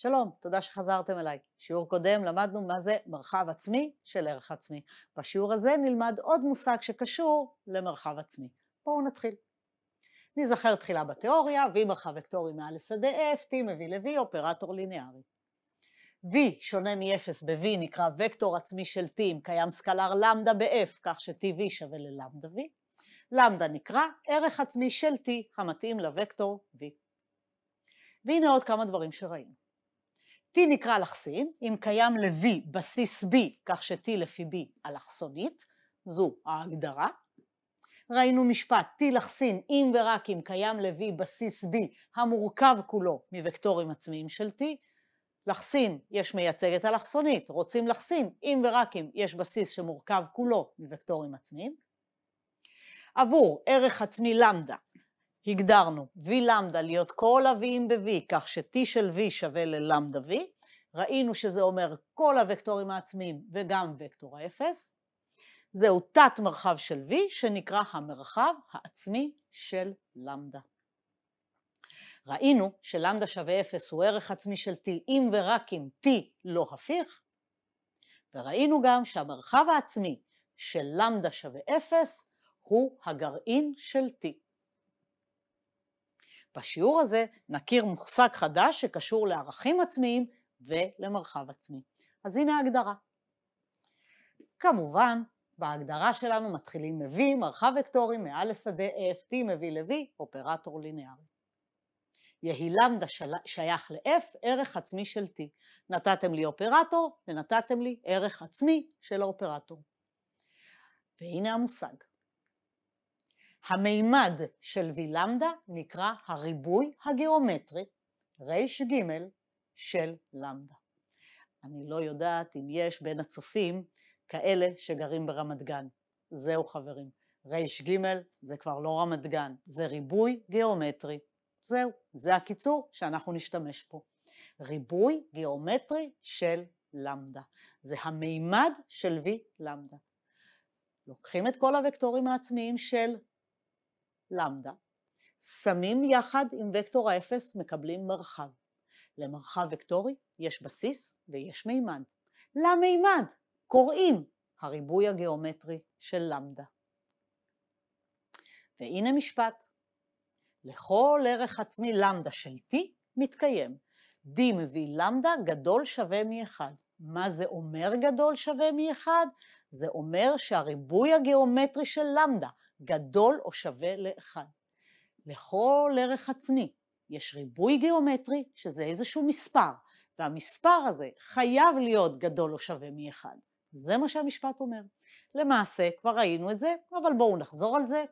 שלום, תודה שחזרתם אליי. שיעור קודם למדנו מה זה מרחב עצמי של ערך עצמי. בשיעור הזה נלמד עוד מושג שקשור למרחב עצמי. בואו נתחיל. נזכר תחילה בתיאוריה, V מרחב וקטורי מעל לשדה F, T מביא ל-V אופרטור לינארי. V שונה מ-0 ב-V נקרא וקטור עצמי של T אם קיים סקלר למדה ב-F, כך ש-TV שווה ללמדה V. למדה נקרא ערך עצמי של T המתאים לווקטור V. והנה עוד כמה דברים שראינו. T נקרא אלכסין, אם קיים ל-V בסיס B, כך ש-T לפי B אלכסונית, זו ההגדרה. ראינו משפט T לחסין אם ורק אם קיים ל-V בסיס B המורכב כולו מוקטורים עצמיים של T. לחסין, יש מייצגת אלכסונית, רוצים לחסין, אם ורק אם יש בסיס שמורכב כולו מוקטורים עצמיים. עבור ערך עצמי למדה, הגדרנו v למדה להיות כל ה-v'ים ב-v, כך ש-t של v שווה ללמדה v, ראינו שזה אומר כל הוקטורים העצמיים וגם וקטור האפס. זהו תת מרחב של v שנקרא המרחב העצמי של למדה. ראינו שלמדה שווה 0 הוא ערך עצמי של t אם ורק אם t לא הפיך, וראינו גם שהמרחב העצמי של למדה שווה 0 הוא הגרעין של t. בשיעור הזה נכיר מושג חדש שקשור לערכים עצמיים ולמרחב עצמי. אז הנה ההגדרה. כמובן, בהגדרה שלנו מתחילים מ-V, מרחב וקטורי, מעל לשדה AFT מביא ל-V, אופרטור לינארי. יהי למדה שייך ל-F, ערך עצמי של T. נתתם לי אופרטור ונתתם לי ערך עצמי של האופרטור. והנה המושג. המימד של וילמדה נקרא הריבוי הגיאומטרי ג' של למדה. אני לא יודעת אם יש בין הצופים כאלה שגרים ברמת גן. זהו חברים, ג' זה כבר לא רמת גן, זה ריבוי גיאומטרי. זהו, זה הקיצור שאנחנו נשתמש פה. ריבוי גיאומטרי של למדה. זה המימד של V למדה. לוקחים את כל הוקטורים העצמיים של למדה, שמים יחד עם וקטור האפס מקבלים מרחב. למרחב וקטורי יש בסיס ויש מימד. למימד קוראים הריבוי הגיאומטרי של למדה. והנה משפט: לכל ערך עצמי למדה של T מתקיים. D מביא למדה גדול שווה מ-1. מה זה אומר גדול שווה מ-1? זה אומר שהריבוי הגיאומטרי של למדה, גדול או שווה לאחד. לכל ערך עצמי יש ריבוי גיאומטרי, שזה איזשהו מספר, והמספר הזה חייב להיות גדול או שווה מאחד. זה מה שהמשפט אומר. למעשה, כבר ראינו את זה, אבל בואו נחזור על זה.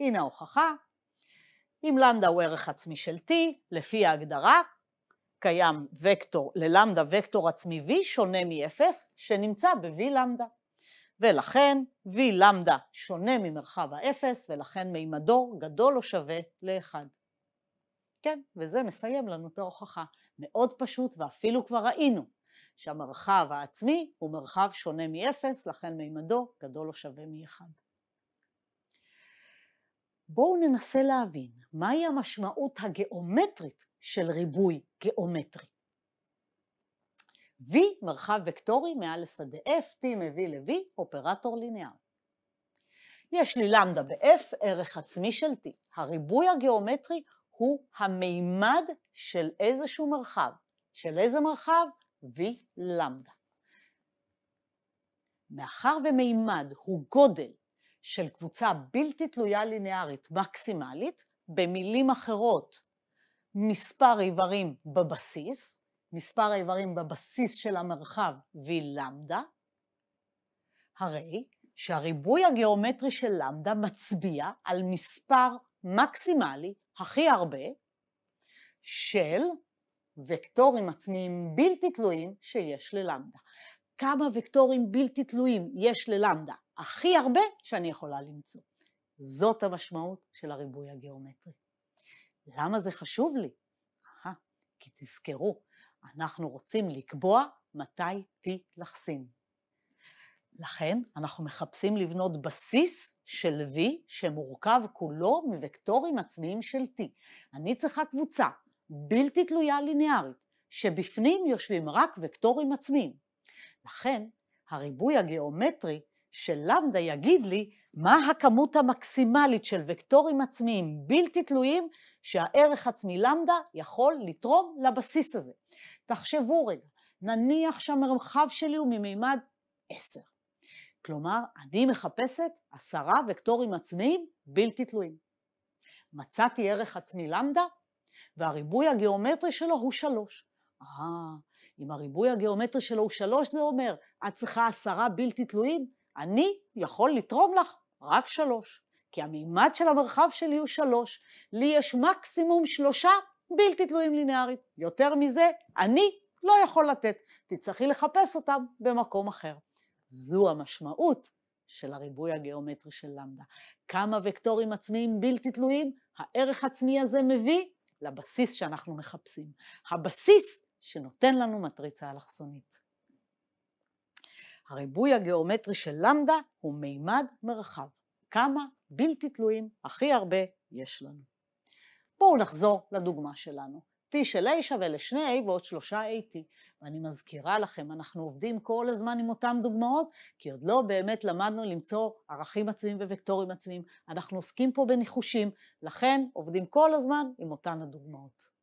הנה ההוכחה. אם למדה הוא ערך עצמי של t, לפי ההגדרה, קיים וקטור, ללמדה וקטור עצמי v שונה מ-0, שנמצא ב-v למדה. ולכן V למדה שונה ממרחב האפס, ולכן מימדו גדול או שווה לאחד. כן, וזה מסיים לנו את ההוכחה. מאוד פשוט, ואפילו כבר ראינו שהמרחב העצמי הוא מרחב שונה מאפס, לכן מימדו גדול או שווה מאחד. בואו ננסה להבין מהי המשמעות הגיאומטרית של ריבוי גיאומטרי. V מרחב וקטורי מעל לשדה F, T מביא ל-V, אופרטור ליניאר. יש לי למדה ב-F, ערך עצמי של T. הריבוי הגיאומטרי הוא המימד של איזשהו מרחב. של איזה מרחב? V למדה. מאחר ומימד הוא גודל של קבוצה בלתי תלויה ליניארית מקסימלית, במילים אחרות, מספר איברים בבסיס, מספר האיברים בבסיס של המרחב v למדה, הרי שהריבוי הגיאומטרי של למדה מצביע על מספר מקסימלי, הכי הרבה, של וקטורים עצמיים בלתי תלויים שיש ללמדה. כמה וקטורים בלתי תלויים יש ללמדה? הכי הרבה שאני יכולה למצוא. זאת המשמעות של הריבוי הגיאומטרי. למה זה חשוב לי? אה, כי תזכרו, אנחנו רוצים לקבוע מתי תילחסין. לכן אנחנו מחפשים לבנות בסיס של V שמורכב כולו מוקטורים עצמיים של T. אני צריכה קבוצה בלתי תלויה ליניארית, שבפנים יושבים רק וקטורים עצמיים. לכן הריבוי הגיאומטרי שלמדה יגיד לי מה הכמות המקסימלית של וקטורים עצמיים בלתי תלויים שהערך עצמי למדה יכול לתרום לבסיס הזה. תחשבו רגע, נניח שהמרחב שלי הוא ממימד 10. כלומר, אני מחפשת עשרה וקטורים עצמיים בלתי תלויים. מצאתי ערך עצמי למדה, והריבוי הגיאומטרי שלו הוא 3. אה, אם הריבוי הגיאומטרי שלו הוא 3, זה אומר, את צריכה עשרה בלתי תלויים? אני יכול לתרום לך רק שלוש, כי המימד של המרחב שלי הוא שלוש. לי יש מקסימום שלושה בלתי תלויים לינארית. יותר מזה, אני לא יכול לתת. תצטרכי לחפש אותם במקום אחר. זו המשמעות של הריבוי הגיאומטרי של למדה. כמה וקטורים עצמיים בלתי תלויים הערך עצמי הזה מביא לבסיס שאנחנו מחפשים. הבסיס שנותן לנו מטריצה אלכסונית. הריבוי הגיאומטרי של למדה הוא מימד מרחב. כמה בלתי תלויים הכי הרבה יש לנו. בואו נחזור לדוגמה שלנו. t של a שווה לשני a ועוד 3at. ואני מזכירה לכם, אנחנו עובדים כל הזמן עם אותן דוגמאות, כי עוד לא באמת למדנו למצוא ערכים עצמיים ווקטורים עצמיים. אנחנו עוסקים פה בניחושים, לכן עובדים כל הזמן עם אותן הדוגמאות.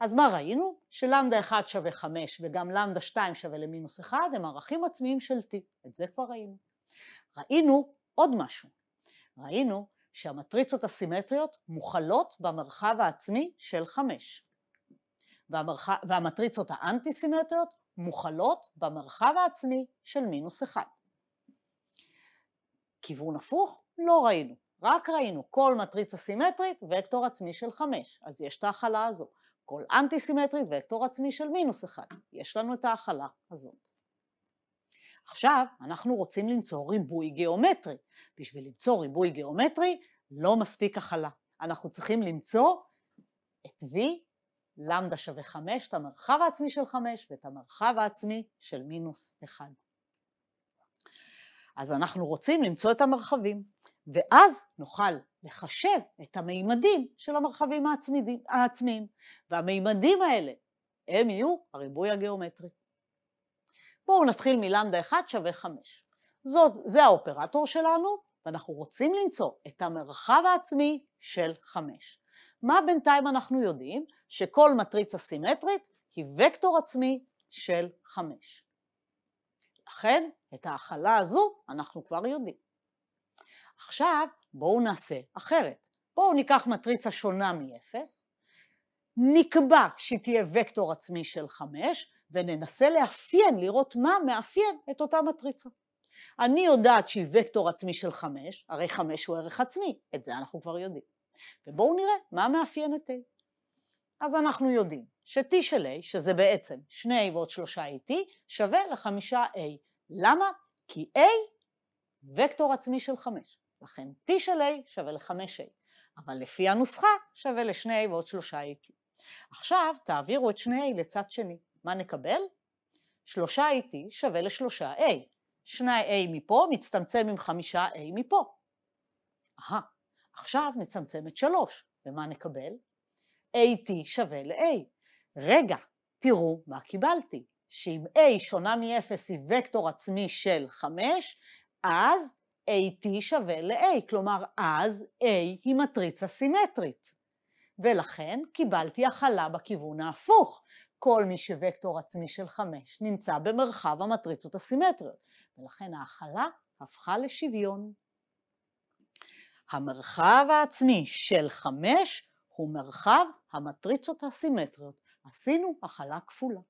אז מה ראינו? שלמדה 1 שווה 5 וגם למדה 2 שווה למינוס 1 הם ערכים עצמיים של t, את זה כבר ראינו. ראינו עוד משהו, ראינו שהמטריצות הסימטריות מוכלות במרחב העצמי של 5, והמרח... והמטריצות האנטי סימטריות מוכלות במרחב העצמי של מינוס 1. כיוון הפוך? לא ראינו. רק ראינו כל מטריצה סימטרית וקטור עצמי של 5, אז יש את ההכלה הזו. כל אנטי סימטרי וקטור עצמי של מינוס אחד. יש לנו את ההכלה הזאת. עכשיו, אנחנו רוצים למצוא ריבוי גיאומטרי. בשביל למצוא ריבוי גיאומטרי לא מספיק הכלה. אנחנו צריכים למצוא את V, למדה שווה 5, את המרחב העצמי של 5 ואת המרחב העצמי של מינוס 1. אז אנחנו רוצים למצוא את המרחבים, ואז נוכל לחשב את המימדים של המרחבים העצמיים, והמימדים האלה הם יהיו הריבוי הגיאומטרי. בואו נתחיל מלמדה 1 שווה 5. זאת, זה האופרטור שלנו, ואנחנו רוצים למצוא את המרחב העצמי של 5. מה בינתיים אנחנו יודעים? שכל מטריצה סימטרית היא וקטור עצמי של 5. לכן, את ההכלה הזו אנחנו כבר יודעים. עכשיו בואו נעשה אחרת. בואו ניקח מטריצה שונה מ-0, נקבע שהיא תהיה וקטור עצמי של 5, וננסה לאפיין, לראות מה מאפיין את אותה מטריצה. אני יודעת שהיא וקטור עצמי של 5, הרי 5 הוא ערך עצמי, את זה אנחנו כבר יודעים. ובואו נראה מה מאפיין את A. אז אנחנו יודעים ש-T של A, שזה בעצם 2A ועוד 3AT, שווה ל-5A. למה? כי A וקטור עצמי של 5. לכן T של A שווה ל-5A, אבל לפי הנוסחה שווה ל-2A ועוד 3AT. עכשיו תעבירו את 2A לצד שני, מה נקבל? 3 T שווה ל-3A, 2A מפה מצטמצם עם 5A מפה. אהה, עכשיו נצמצם את 3, ומה נקבל? A T שווה ל-A. רגע, תראו מה קיבלתי, שאם A שונה מ-0 היא וקטור עצמי של 5, אז AT שווה ל-A, כלומר אז A היא מטריצה סימטרית. ולכן קיבלתי הכלה בכיוון ההפוך. כל מי שווקטור עצמי של 5 נמצא במרחב המטריצות הסימטריות, ולכן ההכלה הפכה לשוויון. המרחב העצמי של 5 הוא מרחב המטריצות הסימטריות. עשינו הכלה כפולה.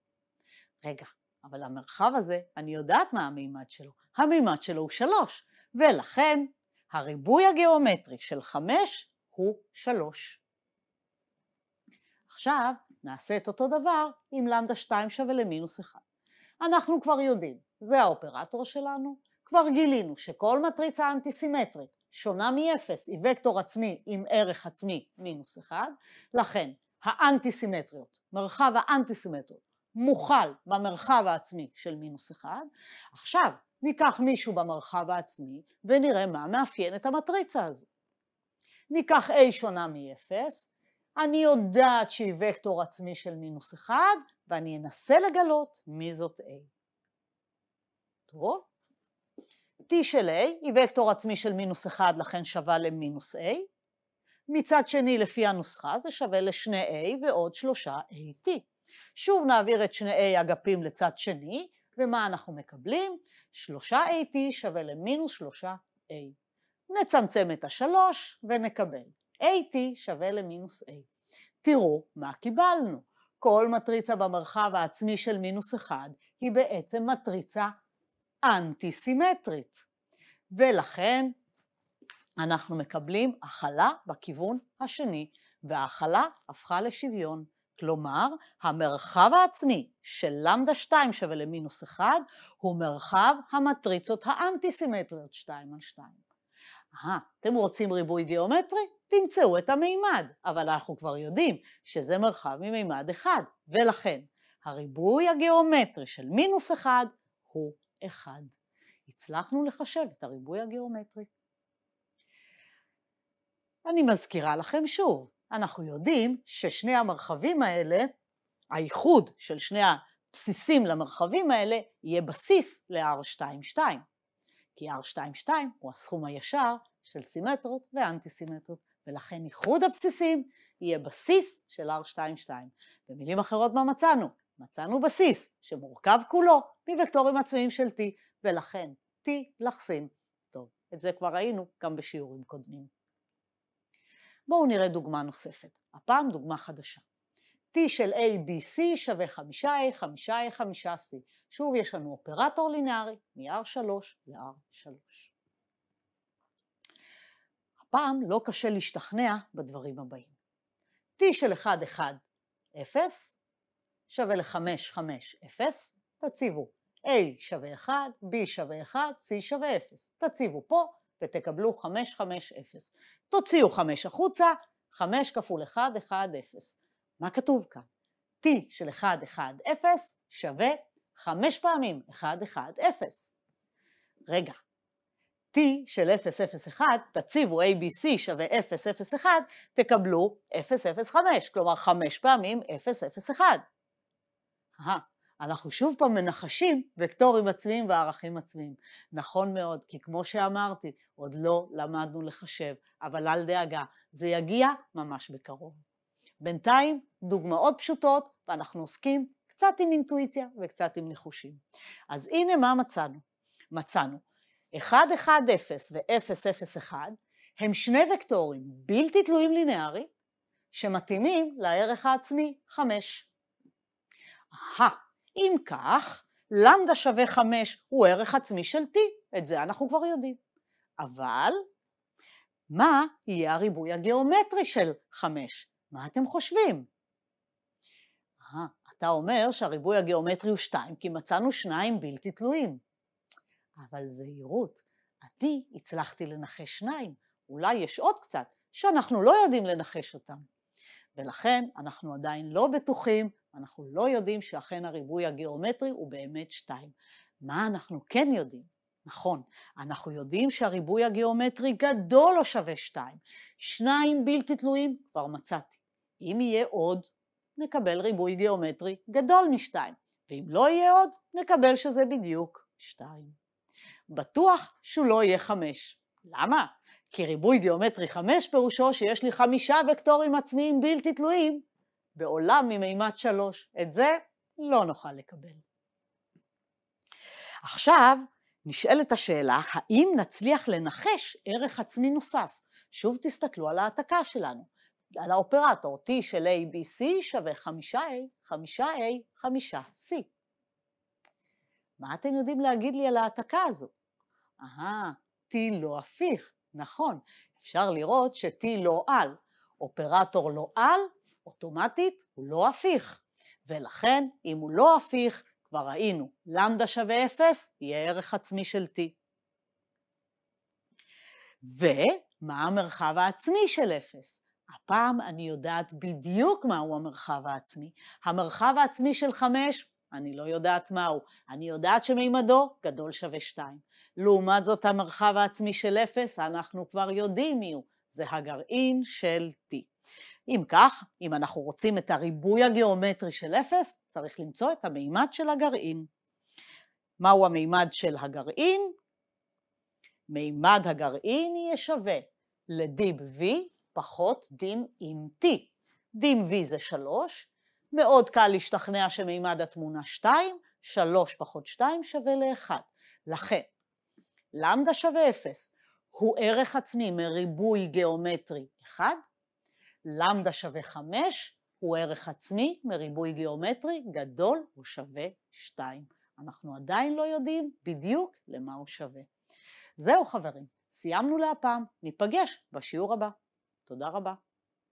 רגע, אבל המרחב הזה, אני יודעת מה המימד שלו. המימד שלו הוא 3, ולכן הריבוי הגיאומטרי של 5 הוא 3. עכשיו נעשה את אותו דבר אם למדה 2 שווה למינוס 1. אנחנו כבר יודעים, זה האופרטור שלנו, כבר גילינו שכל מטריצה אנטיסימטרית שונה מ-0 היא וקטור עצמי עם ערך עצמי מינוס 1, לכן האנטיסימטריות, מרחב האנטיסימטריות מוכל במרחב העצמי של מינוס 1. עכשיו, ניקח מישהו במרחב העצמי ונראה מה מאפיין את המטריצה הזו. ניקח A שונה מ-0, אני יודעת שהיא וקטור עצמי של מינוס 1, ואני אנסה לגלות מי זאת A. טוב? T של A היא וקטור עצמי של מינוס 1, לכן שווה למינוס A. מצד שני, לפי הנוסחה, זה שווה לשני A ועוד שלושה AT. שוב נעביר את שני A אגפים לצד שני, ומה אנחנו מקבלים? 3AT שווה למינוס 3A. נצמצם את השלוש ונקבל. AT שווה למינוס A. תראו מה קיבלנו. כל מטריצה במרחב העצמי של מינוס 1 היא בעצם מטריצה אנטי-סימטרית. ולכן אנחנו מקבלים הכלה בכיוון השני, וההכלה הפכה לשוויון. כלומר, המרחב העצמי של למדה 2 שווה למינוס 1 הוא מרחב המטריצות האנטי-סימטריות 2 על 2. אה, אתם רוצים ריבוי גיאומטרי? תמצאו את המימד, אבל אנחנו כבר יודעים שזה מרחב ממימד 1, ולכן הריבוי הגיאומטרי של מינוס 1 הוא 1. הצלחנו לחשב את הריבוי הגיאומטרי. אני מזכירה לכם שוב, אנחנו יודעים ששני המרחבים האלה, האיחוד של שני הבסיסים למרחבים האלה, יהיה בסיס ל-R22. כי R22 הוא הסכום הישר של סימטרות ואנטי-סימטרות, ולכן איחוד הבסיסים יהיה בסיס של R22. במילים אחרות מה מצאנו? מצאנו בסיס שמורכב כולו מוקטורים עצמיים של T, ולכן T לחסין. טוב, את זה כבר ראינו גם בשיעורים קודמים. בואו נראה דוגמה נוספת, הפעם דוגמה חדשה. T של A, B, C שווה 5A, 5A, 5C. שוב, יש לנו אופרטור לינארי מ-R3 ל-R3. הפעם לא קשה להשתכנע בדברים הבאים. T של 1, 1, 0 שווה ל-5, 5, 0, תציבו A שווה 1, B שווה 1, C שווה 0. תציבו פה ותקבלו 5, 5, 0. תוציאו 5 החוצה, 5 כפול 1, 1, 0. מה כתוב כאן? t של 1, 1, 0 שווה 5 פעמים 1, 1, 0. רגע, t של 0, 0, 1, תציבו abc שווה 0, 0, 1, תקבלו 0, 0, 5, כלומר 5 פעמים 0, 0, 1. אנחנו שוב פעם מנחשים וקטורים עצמיים וערכים עצמיים. נכון מאוד, כי כמו שאמרתי, עוד לא למדנו לחשב, אבל אל דאגה, זה יגיע ממש בקרוב. בינתיים, דוגמאות פשוטות, ואנחנו עוסקים קצת עם אינטואיציה וקצת עם ניחושים. אז הנה מה מצאנו. מצאנו 1, 1, 0 ו-0, 0, 1 הם שני וקטורים בלתי תלויים לינארי, שמתאימים לערך העצמי 5. אהה, אם כך, למדה שווה 5 הוא ערך עצמי של t, את זה אנחנו כבר יודעים. אבל מה יהיה הריבוי הגיאומטרי של 5? מה אתם חושבים? אה, אתה אומר שהריבוי הגיאומטרי הוא 2, כי מצאנו שניים בלתי תלויים. אבל זהירות, אני הצלחתי לנחש שניים, אולי יש עוד קצת שאנחנו לא יודעים לנחש אותם. ולכן אנחנו עדיין לא בטוחים אנחנו לא יודעים שאכן הריבוי הגיאומטרי הוא באמת 2. מה אנחנו כן יודעים? נכון, אנחנו יודעים שהריבוי הגיאומטרי גדול או לא שווה 2. שניים בלתי תלויים כבר מצאתי. אם יהיה עוד, נקבל ריבוי גיאומטרי גדול משתיים, ואם לא יהיה עוד, נקבל שזה בדיוק 2. בטוח שהוא לא יהיה 5. למה? כי ריבוי גיאומטרי 5 פירושו שיש לי חמישה וקטורים עצמיים בלתי תלויים בעולם ממימד שלוש. את זה לא נוכל לקבל. עכשיו, נשאלת השאלה, האם נצליח לנחש ערך עצמי נוסף? שוב תסתכלו על ההעתקה שלנו, על האופרטור T של A, B, C שווה 5A, 5A, 5C. מה אתם יודעים להגיד לי על ההעתקה הזו? אהה, T לא הפיך, נכון. אפשר לראות ש-T לא על. אופרטור לא על אוטומטית הוא לא הפיך, ולכן אם הוא לא הפיך, כבר ראינו, למדה שווה 0, יהיה ערך עצמי של t. ומה המרחב העצמי של 0? הפעם אני יודעת בדיוק מהו המרחב העצמי. המרחב העצמי של 5, אני לא יודעת מהו. אני יודעת שמימדו גדול שווה 2. לעומת זאת, המרחב העצמי של 0, אנחנו כבר יודעים מיהו. זה הגרעין של T. אם כך, אם אנחנו רוצים את הריבוי הגיאומטרי של אפס, צריך למצוא את המימד של הגרעין. מהו המימד של הגרעין? מימד הגרעין יהיה שווה לדים V פחות דים עם T. דים V זה 3, מאוד קל להשתכנע שמימד התמונה 2, 3 פחות 2 שווה ל-1. לכן, למדה שווה 0 הוא ערך עצמי מריבוי גיאומטרי 1 למדה שווה 5 הוא ערך עצמי מריבוי גיאומטרי גדול הוא שווה 2. אנחנו עדיין לא יודעים בדיוק למה הוא שווה. זהו חברים, סיימנו להפעם, ניפגש בשיעור הבא. תודה רבה.